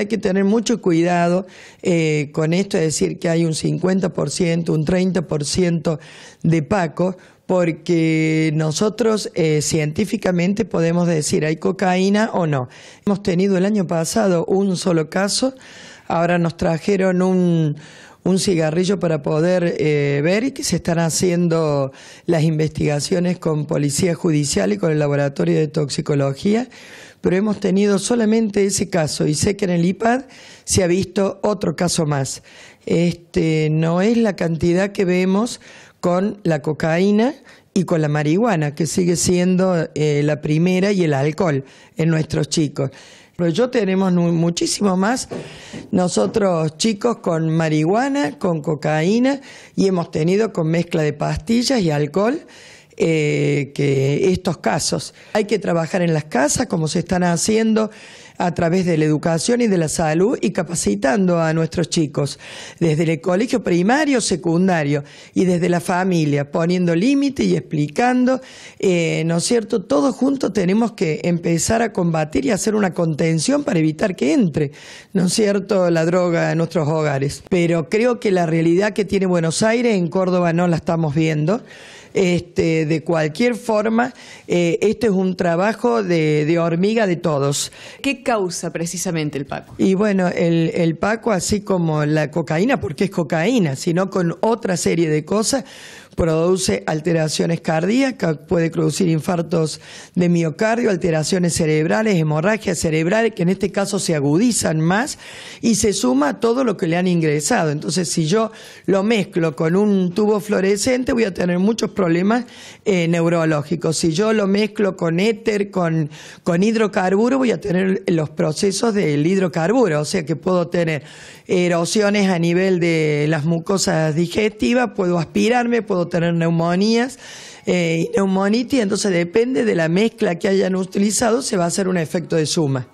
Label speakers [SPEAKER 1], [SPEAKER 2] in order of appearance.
[SPEAKER 1] hay que tener mucho cuidado eh, con esto, es decir, que hay un 50%, un 30% de Paco, porque nosotros eh, científicamente podemos decir, ¿hay cocaína o no? Hemos tenido el año pasado un solo caso, ahora nos trajeron un un cigarrillo para poder eh, ver y que se están haciendo las investigaciones con Policía Judicial y con el Laboratorio de Toxicología, pero hemos tenido solamente ese caso y sé que en el IPAD se ha visto otro caso más. Este, no es la cantidad que vemos con la cocaína, y con la marihuana, que sigue siendo eh, la primera, y el alcohol en nuestros chicos. Pero yo tenemos muchísimo más nosotros chicos con marihuana, con cocaína y hemos tenido con mezcla de pastillas y alcohol. Eh, que estos casos. Hay que trabajar en las casas como se están haciendo a través de la educación y de la salud y capacitando a nuestros chicos desde el colegio primario, secundario y desde la familia, poniendo límite y explicando, eh, ¿no es cierto? Todos juntos tenemos que empezar a combatir y hacer una contención para evitar que entre, ¿no es cierto?, la droga a nuestros hogares. Pero creo que la realidad que tiene Buenos Aires en Córdoba no la estamos viendo. Este, de cualquier forma, eh, este es un trabajo de, hormiga de todos. ¿Qué causa precisamente el Paco? Y bueno, el, el Paco, así como la cocaína, porque es cocaína, sino con otra serie de cosas, produce alteraciones cardíacas, puede producir infartos de miocardio, alteraciones cerebrales, hemorragias cerebrales, que en este caso se agudizan más y se suma a todo lo que le han ingresado. Entonces, si yo lo mezclo con un tubo fluorescente, voy a tener muchos problemas eh, neurológicos. Si yo lo mezclo con éter, con, con hidrocarburo, voy a tener los procesos del hidrocarburo, o sea que puedo tener erosiones a nivel de las mucosas digestivas, puedo aspirarme, puedo tener neumonías eh, neumonitis, entonces depende de la mezcla que hayan utilizado, se va a hacer un efecto de suma.